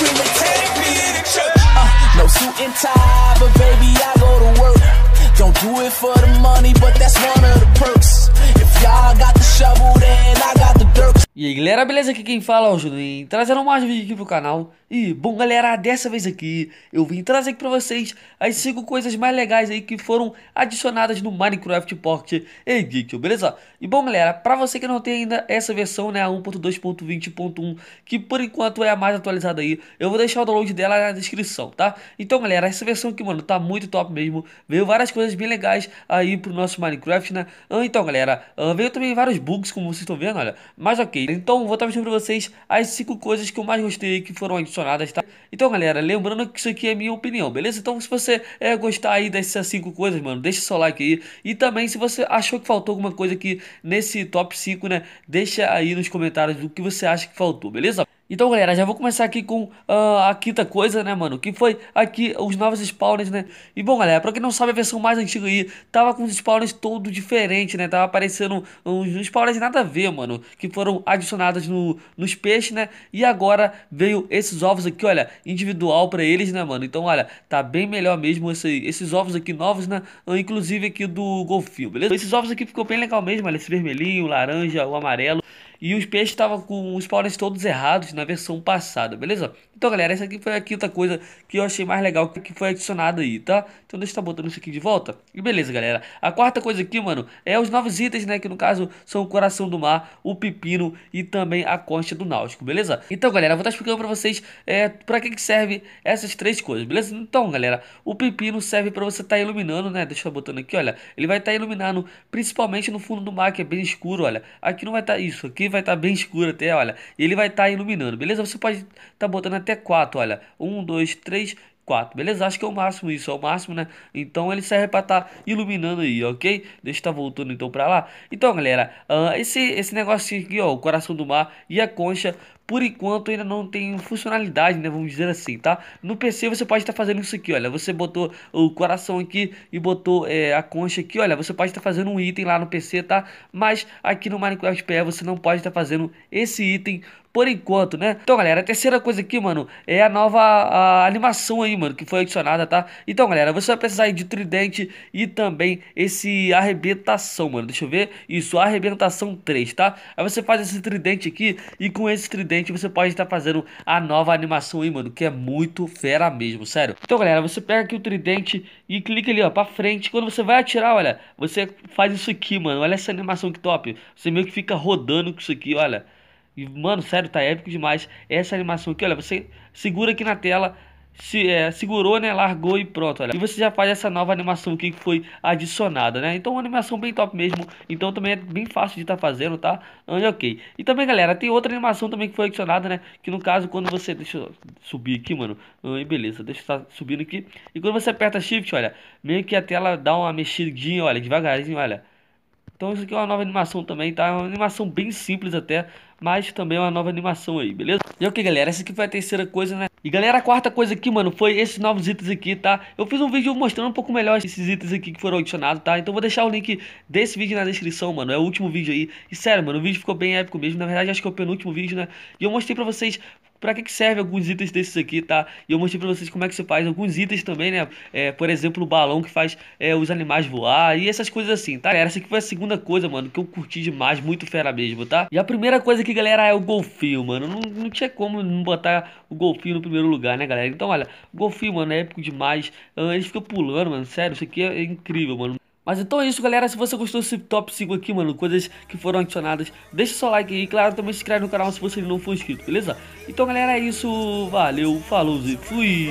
Can you take me to church? Uh, no suit and tie, but baby, I go to work. Don't do it for the money, but that's one of the perks. aí galera, beleza? Aqui quem fala é o Juninho, trazendo mais um vídeo aqui pro canal E bom galera, dessa vez aqui eu vim trazer aqui pra vocês as 5 coisas mais legais aí que foram adicionadas no Minecraft Pocket Edition, beleza? E bom galera, pra você que não tem ainda essa versão, né, a 1.2.20.1 Que por enquanto é a mais atualizada aí, eu vou deixar o download dela na descrição, tá? Então galera, essa versão aqui mano, tá muito top mesmo Veio várias coisas bem legais aí pro nosso Minecraft, né? Ah, então galera, ah, veio também vários bugs como vocês estão vendo, olha Mas ok, então, vou estar mostrando pra vocês as 5 coisas que eu mais gostei que foram adicionadas, tá? Então, galera, lembrando que isso aqui é minha opinião, beleza? Então, se você é, gostar aí dessas 5 coisas, mano, deixa seu like aí. E também, se você achou que faltou alguma coisa aqui nesse top 5, né? Deixa aí nos comentários o que você acha que faltou, beleza? Então, galera, já vou começar aqui com uh, a quinta coisa, né, mano? Que foi aqui os novos spawners, né? E, bom, galera, pra quem não sabe, a versão mais antiga aí tava com os spawners todo diferente, né? Tava aparecendo uns, uns spawners nada a ver, mano. Que foram adicionados no, nos peixes, né? E agora veio esses ovos aqui, olha, individual pra eles, né, mano? Então, olha, tá bem melhor mesmo esse, esses ovos aqui novos, né? Ah, inclusive aqui do golfinho, beleza? Esses ovos aqui ficou bem legal mesmo, olha. Esse vermelhinho, laranja, o amarelo. E os peixes estavam com os spawners todos errados na versão passada, beleza? Então, galera, essa aqui foi a quinta coisa que eu achei mais legal que foi adicionada aí, tá? Então deixa eu estar tá botando isso aqui de volta. E beleza, galera. A quarta coisa aqui, mano, é os novos itens, né? Que no caso são o coração do mar, o pepino e também a concha do náutico, beleza? Então, galera, eu vou estar tá explicando pra vocês é, pra que, que serve essas três coisas, beleza? Então, galera, o pepino serve pra você estar tá iluminando, né? Deixa eu botando aqui, olha. Ele vai estar tá iluminando principalmente no fundo do mar, que é bem escuro, olha. Aqui não vai estar tá isso isso aqui vai estar tá bem escuro até, olha. Ele vai estar tá iluminando, beleza? Você pode estar tá botando até 4, olha. 1, 2, 3, 4, beleza? Acho que é o máximo isso, é o máximo, né? Então ele serve para estar tá iluminando aí, ok? Deixa eu tá voltando então para lá. Então, galera, uh, esse, esse negócio aqui, ó, o coração do mar e a concha por enquanto ainda não tem funcionalidade, né? Vamos dizer assim, tá? No PC você pode estar tá fazendo isso aqui, olha. Você botou o coração aqui e botou é, a concha aqui, olha. Você pode estar tá fazendo um item lá no PC, tá? Mas aqui no Minecraft PE você não pode estar tá fazendo esse item por enquanto, né? Então, galera, a terceira coisa aqui, mano, é a nova a animação aí, mano, que foi adicionada, tá? Então, galera, você vai precisar de tridente e também esse arrebentação, mano. Deixa eu ver. Isso, arrebentação 3, tá? Aí você faz esse tridente aqui e com esse tridente diferente, você pode estar fazendo a nova animação aí, mano, que é muito fera mesmo, sério. Então, galera, você pega aqui o tridente e clica ali, ó, pra frente. Quando você vai atirar, olha, você faz isso aqui, mano. Olha essa animação que top. Você meio que fica rodando com isso aqui, olha. E, mano, sério, tá épico demais. Essa animação aqui, olha, você segura aqui na tela, se, é, segurou, né, largou e pronto, olha. E você já faz essa nova animação aqui que foi adicionada, né? Então, uma animação bem top mesmo. Então, também é bem fácil de estar tá fazendo, tá? Onde ok. E também, galera, tem outra animação também que foi adicionada, né? Que no caso, quando você... Deixa eu subir aqui, mano. E beleza, deixa eu estar tá subindo aqui. E quando você aperta Shift, olha, meio que a tela dá uma mexidinha, olha, devagarzinho, olha. Então isso aqui é uma nova animação também, tá? É uma animação bem simples até, mas também é uma nova animação aí, beleza? E ok, galera, essa aqui foi a terceira coisa, né? E galera, a quarta coisa aqui, mano, foi esses novos itens aqui, tá? Eu fiz um vídeo mostrando um pouco melhor esses itens aqui que foram adicionados, tá? Então vou deixar o link desse vídeo na descrição, mano, é o último vídeo aí. E sério, mano, o vídeo ficou bem épico mesmo, na verdade acho que é o penúltimo vídeo, né? E eu mostrei pra vocês para que, que serve alguns itens desses aqui, tá? E eu mostrei para vocês como é que se faz alguns itens também, né? É, por exemplo, o balão que faz é, os animais voar e essas coisas assim, tá? essa aqui foi a segunda coisa, mano, que eu curti demais, muito fera mesmo, tá? E a primeira coisa aqui, galera, é o golfinho, mano. Não, não tinha como não botar o golfinho no primeiro lugar, né, galera? Então, olha, o golfinho, mano, é épico demais. Ah, ele fica pulando, mano, sério, isso aqui é incrível, mano. Mas então é isso, galera. Se você gostou desse top 5 aqui, mano, coisas que foram adicionadas, deixa seu like aí. E, claro, também se inscreve no canal se você não for inscrito, beleza? Então, galera, é isso. Valeu, falou e fui!